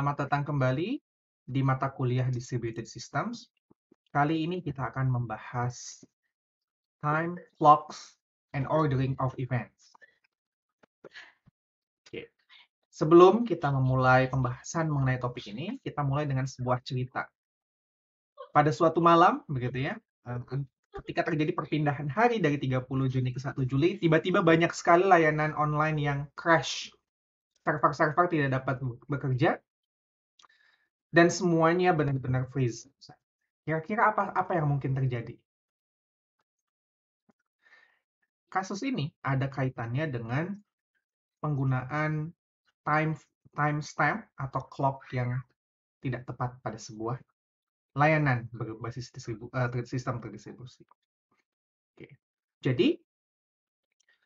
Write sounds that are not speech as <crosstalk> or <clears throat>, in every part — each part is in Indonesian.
Selamat datang kembali di mata kuliah Distributed Systems. Kali ini kita akan membahas time clocks and ordering of events. Okay. Sebelum kita memulai pembahasan mengenai topik ini, kita mulai dengan sebuah cerita. Pada suatu malam, begitu ya, eh, ketika terjadi perpindahan hari dari 30 Juni ke 1 Juli, tiba-tiba banyak sekali layanan online yang crash server-server tidak dapat bekerja dan semuanya benar-benar freeze. Kira-kira apa apa yang mungkin terjadi? Kasus ini ada kaitannya dengan penggunaan time timestamp atau clock yang tidak tepat pada sebuah layanan berbasis distribu, uh, sistem terdistribusi. Oke. Jadi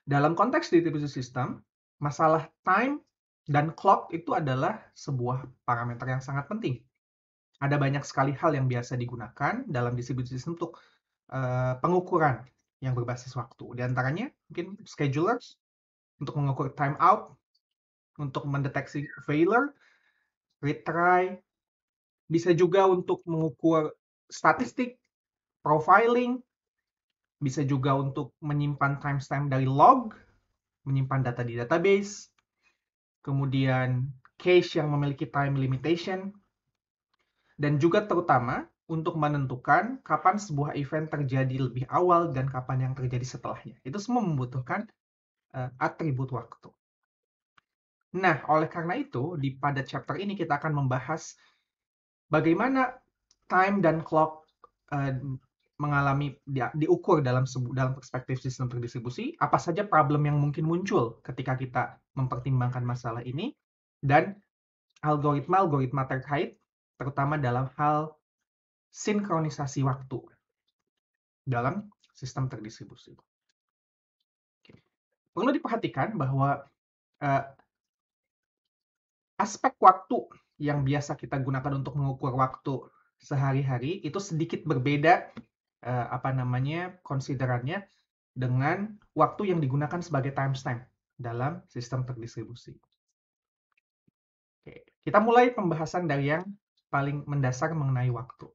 dalam konteks distribusi sistem, masalah time dan clock itu adalah sebuah parameter yang sangat penting. Ada banyak sekali hal yang biasa digunakan dalam distribusi sistem untuk uh, pengukuran yang berbasis waktu. Di antaranya mungkin schedulers untuk mengukur time out, untuk mendeteksi failure, retry, bisa juga untuk mengukur statistik, profiling, bisa juga untuk menyimpan timestamp dari log, menyimpan data di database, kemudian case yang memiliki time limitation, dan juga terutama untuk menentukan kapan sebuah event terjadi lebih awal dan kapan yang terjadi setelahnya. Itu semua membutuhkan uh, atribut waktu. Nah, oleh karena itu, di pada chapter ini kita akan membahas bagaimana time dan clock uh, mengalami di, diukur dalam dalam perspektif sistem terdistribusi apa saja problem yang mungkin muncul ketika kita mempertimbangkan masalah ini dan algoritma-algoritma terkait terutama dalam hal sinkronisasi waktu dalam sistem terdistribusi. Perlu diperhatikan bahwa eh, aspek waktu yang biasa kita gunakan untuk mengukur waktu sehari-hari itu sedikit berbeda uh, apa namanya konsiderannya dengan waktu yang digunakan sebagai timestamp dalam sistem terdistribusi. Oke, kita mulai pembahasan dari yang paling mendasar mengenai waktu.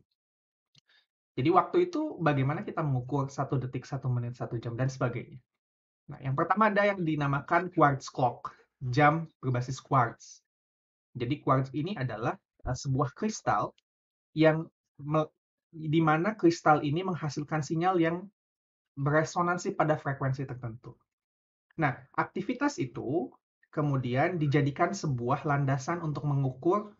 Jadi waktu itu bagaimana kita mengukur satu detik, satu menit, satu jam dan sebagainya. Nah, yang pertama ada yang dinamakan quartz clock, jam berbasis quartz. Jadi quartz ini adalah eh, sebuah kristal yang di mana kristal ini menghasilkan sinyal yang beresonansi pada frekuensi tertentu. Nah, aktivitas itu kemudian dijadikan sebuah landasan untuk mengukur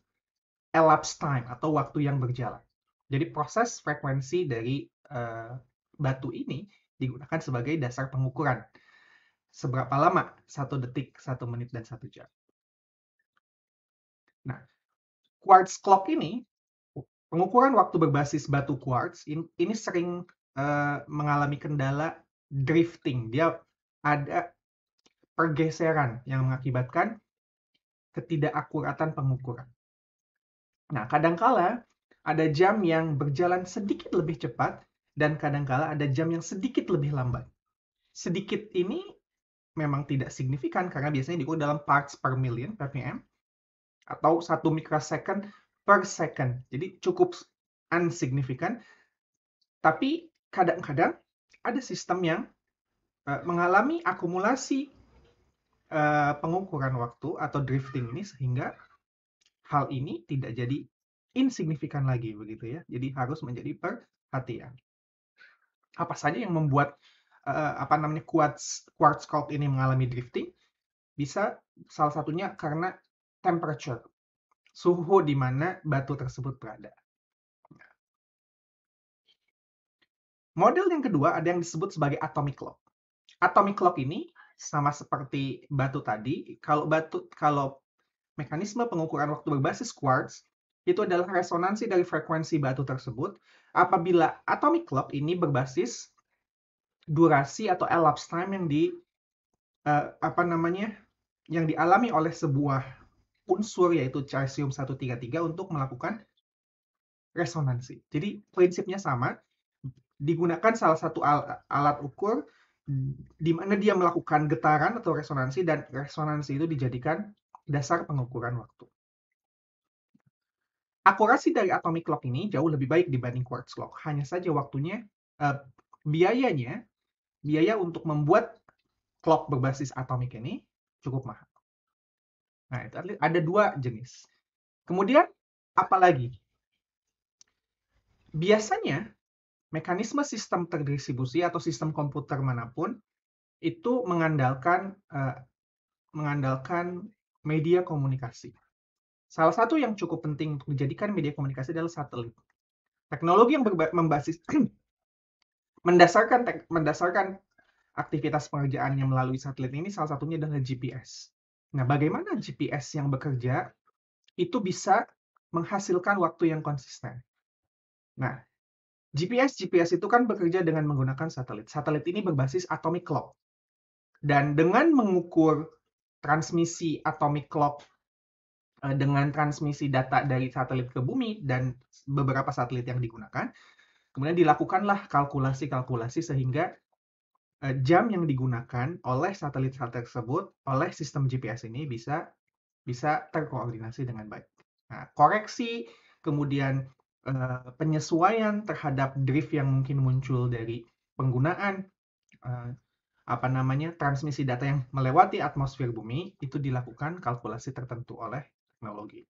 elapsed time atau waktu yang berjalan. Jadi proses frekuensi dari uh, batu ini digunakan sebagai dasar pengukuran. Seberapa lama? Satu detik, satu menit, dan satu jam. Nah, quartz clock ini pengukuran waktu berbasis batu quartz ini sering uh, mengalami kendala drifting. Dia ada pergeseran yang mengakibatkan ketidakakuratan pengukuran. Nah, kadangkala ada jam yang berjalan sedikit lebih cepat dan kadangkala ada jam yang sedikit lebih lambat. Sedikit ini memang tidak signifikan karena biasanya diukur dalam parts per million, ppm, atau satu mikrosecond per second. Jadi cukup unsignifikan. Tapi kadang-kadang ada sistem yang uh, mengalami akumulasi uh, pengukuran waktu atau drifting ini sehingga hal ini tidak jadi insignifikan lagi begitu ya. Jadi harus menjadi perhatian. Apa saja yang membuat uh, apa namanya quartz quartz cloud ini mengalami drifting? Bisa salah satunya karena temperature suhu di mana batu tersebut berada. Model yang kedua ada yang disebut sebagai atomic clock. Atomic clock ini sama seperti batu tadi, kalau batu kalau mekanisme pengukuran waktu berbasis quartz itu adalah resonansi dari frekuensi batu tersebut apabila atomic clock ini berbasis durasi atau elapsed time yang di uh, apa namanya yang dialami oleh sebuah unsur yaitu cesium 133 untuk melakukan resonansi. Jadi prinsipnya sama, digunakan salah satu alat ukur di mana dia melakukan getaran atau resonansi dan resonansi itu dijadikan dasar pengukuran waktu. Akurasi dari atomic clock ini jauh lebih baik dibanding quartz clock. Hanya saja waktunya eh, biayanya biaya untuk membuat clock berbasis atomic ini cukup mahal. Nah, itu ada dua jenis. Kemudian, apalagi? Biasanya, mekanisme sistem terdistribusi atau sistem komputer manapun itu mengandalkan eh, mengandalkan media komunikasi. Salah satu yang cukup penting untuk dijadikan media komunikasi adalah satelit. Teknologi yang membasis <clears throat> mendasarkan mendasarkan aktivitas pengerjaannya melalui satelit ini salah satunya adalah GPS. Nah, bagaimana GPS yang bekerja itu bisa menghasilkan waktu yang konsisten? Nah, GPS GPS itu kan bekerja dengan menggunakan satelit. Satelit ini berbasis atomic clock. Dan dengan mengukur transmisi atomic clock eh, dengan transmisi data dari satelit ke bumi dan beberapa satelit yang digunakan, kemudian dilakukanlah kalkulasi-kalkulasi sehingga Eh, jam yang digunakan oleh satelit-satelit tersebut oleh sistem GPS ini bisa bisa terkoordinasi dengan baik. Nah, koreksi kemudian eh, penyesuaian terhadap drift yang mungkin muncul dari penggunaan eh, apa namanya transmisi data yang melewati atmosfer bumi itu dilakukan kalkulasi tertentu oleh teknologi.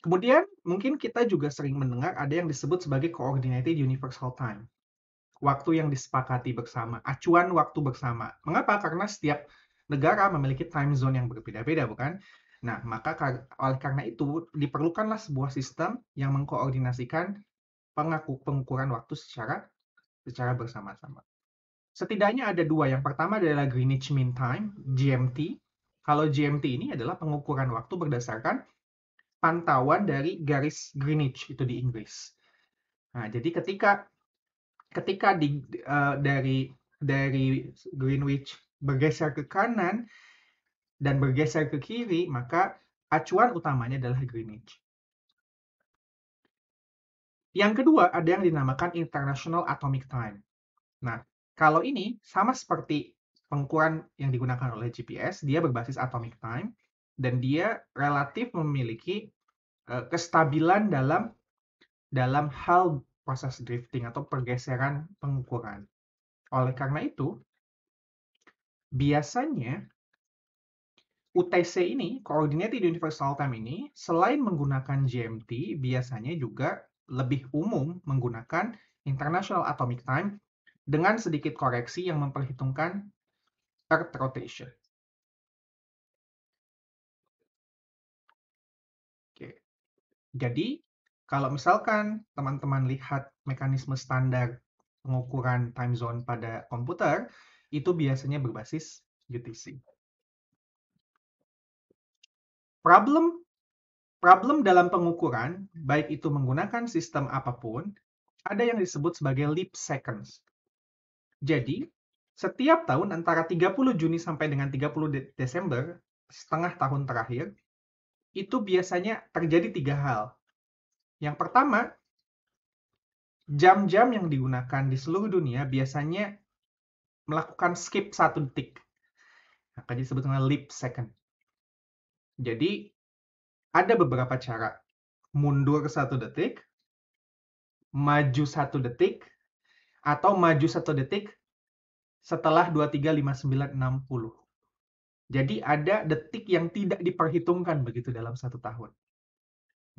Kemudian mungkin kita juga sering mendengar ada yang disebut sebagai coordinated universal time. Waktu yang disepakati bersama, acuan waktu bersama. Mengapa? Karena setiap negara memiliki time zone yang berbeda-beda, bukan? Nah, maka oleh karena itu diperlukanlah sebuah sistem yang mengkoordinasikan pengaku pengukuran waktu secara secara bersama-sama. Setidaknya ada dua. Yang pertama adalah Greenwich Mean Time, GMT. Kalau GMT ini adalah pengukuran waktu berdasarkan pantauan dari garis Greenwich itu di Inggris. Nah, jadi ketika ketika di, uh, dari dari Greenwich bergeser ke kanan dan bergeser ke kiri, maka acuan utamanya adalah Greenwich. Yang kedua, ada yang dinamakan International Atomic Time. Nah, kalau ini sama seperti pengukuran yang digunakan oleh GPS, dia berbasis atomic time, dan dia relatif memiliki uh, kestabilan dalam dalam hal proses drifting atau pergeseran pengukuran. Oleh karena itu, biasanya UTC ini, Coordinated Universal Time ini, selain menggunakan GMT, biasanya juga lebih umum menggunakan International Atomic Time dengan sedikit koreksi yang memperhitungkan Earth Rotation. Jadi, kalau misalkan teman-teman lihat mekanisme standar pengukuran time zone pada komputer, itu biasanya berbasis UTC. Problem problem dalam pengukuran, baik itu menggunakan sistem apapun, ada yang disebut sebagai leap seconds. Jadi, setiap tahun antara 30 Juni sampai dengan 30 Desember, setengah tahun terakhir, itu biasanya terjadi tiga hal. Yang pertama, jam-jam yang digunakan di seluruh dunia biasanya melakukan skip satu detik. Maka disebut dengan leap second. Jadi, ada beberapa cara. Mundur satu detik, maju satu detik, atau maju satu detik setelah 23, 59, 60. Jadi ada detik yang tidak diperhitungkan begitu dalam satu tahun.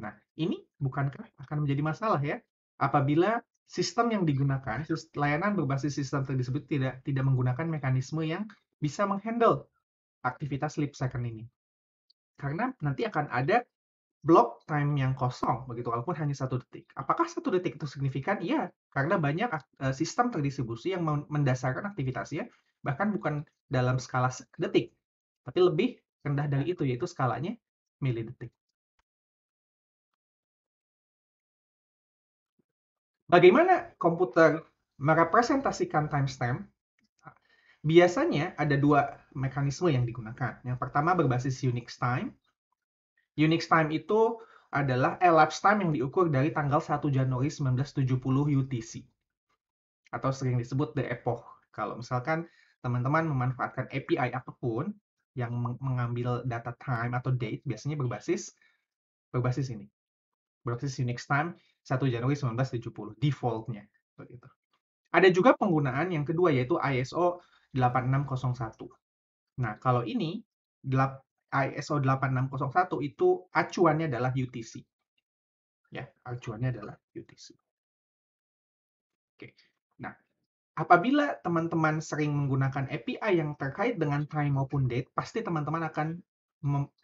Nah, ini bukankah akan menjadi masalah ya? Apabila sistem yang digunakan, layanan berbasis sistem tersebut tidak tidak menggunakan mekanisme yang bisa menghandle aktivitas sleep second ini. Karena nanti akan ada block time yang kosong, begitu walaupun hanya satu detik. Apakah satu detik itu signifikan? Iya, karena banyak e, sistem terdistribusi yang mendasarkan aktivitasnya bahkan bukan dalam skala detik, tapi lebih rendah dari itu, yaitu skalanya milidetik. Bagaimana komputer merepresentasikan timestamp? Biasanya ada dua mekanisme yang digunakan. Yang pertama berbasis Unix time. Unix time itu adalah elapsed time yang diukur dari tanggal 1 Januari 1970 UTC. Atau sering disebut the epoch. Kalau misalkan teman-teman memanfaatkan API apapun, yang mengambil data time atau date biasanya berbasis berbasis ini. Berbasis Unix time 1 Januari 1970 defaultnya begitu. Ada juga penggunaan yang kedua yaitu ISO 8601. Nah, kalau ini ISO 8601 itu acuannya adalah UTC. Ya, acuannya adalah UTC. Oke apabila teman-teman sering menggunakan API yang terkait dengan time maupun date, pasti teman-teman akan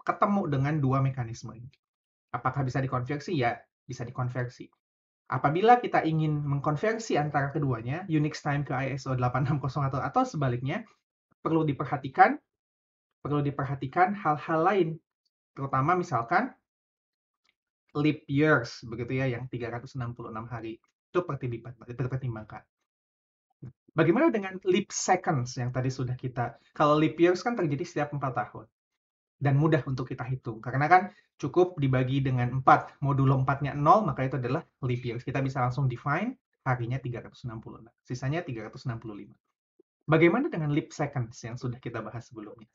ketemu dengan dua mekanisme ini. Apakah bisa dikonversi? Ya, bisa dikonversi. Apabila kita ingin mengkonversi antara keduanya, Unix time ke ISO 8601 atau sebaliknya, perlu diperhatikan perlu diperhatikan hal-hal lain, terutama misalkan leap years begitu ya yang 366 hari itu perlu dipertimbangkan. Bagaimana dengan leap seconds yang tadi sudah kita, kalau leap years kan terjadi setiap empat tahun. Dan mudah untuk kita hitung, karena kan cukup dibagi dengan 4, modulo 4-nya 0, maka itu adalah leap years. Kita bisa langsung define harinya 366, sisanya 365. Bagaimana dengan leap seconds yang sudah kita bahas sebelumnya?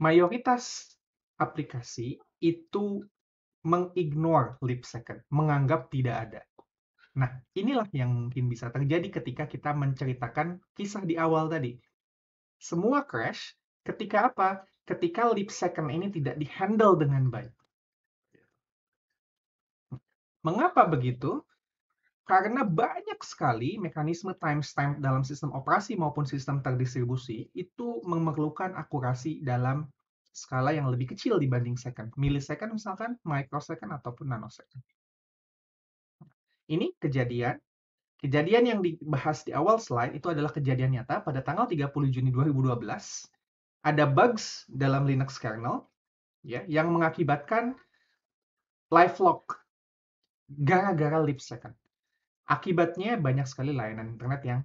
Mayoritas aplikasi itu mengignore leap second, menganggap tidak ada. Nah, inilah yang mungkin bisa terjadi ketika kita menceritakan kisah di awal tadi. Semua crash ketika apa? Ketika leap second ini tidak dihandle dengan baik. Mengapa begitu? Karena banyak sekali mekanisme timestamp dalam sistem operasi maupun sistem terdistribusi itu memerlukan akurasi dalam skala yang lebih kecil dibanding second. Millisecond misalkan, microsecond, ataupun nanosecond. Ini kejadian. Kejadian yang dibahas di awal slide itu adalah kejadian nyata pada tanggal 30 Juni 2012. Ada bugs dalam Linux kernel ya yang mengakibatkan live lock gara-gara second. Akibatnya banyak sekali layanan internet yang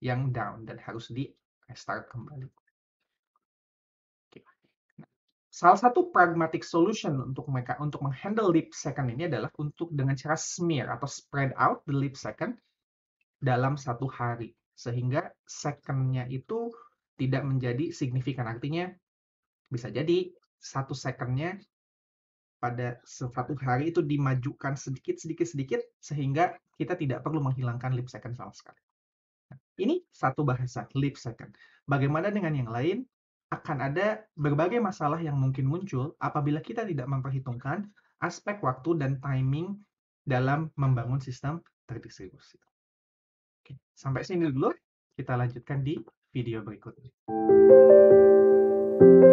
yang down dan harus di restart kembali salah satu pragmatic solution untuk mereka untuk menghandle lip second ini adalah untuk dengan cara smear atau spread out the lip second dalam satu hari sehingga secondnya itu tidak menjadi signifikan artinya bisa jadi satu secondnya pada satu hari itu dimajukan sedikit sedikit sedikit sehingga kita tidak perlu menghilangkan lip second sama sekali. Nah, ini satu bahasa lip second. Bagaimana dengan yang lain? akan ada berbagai masalah yang mungkin muncul apabila kita tidak memperhitungkan aspek waktu dan timing dalam membangun sistem terdistribusi. Oke, sampai sini dulu. Kita lanjutkan di video berikutnya.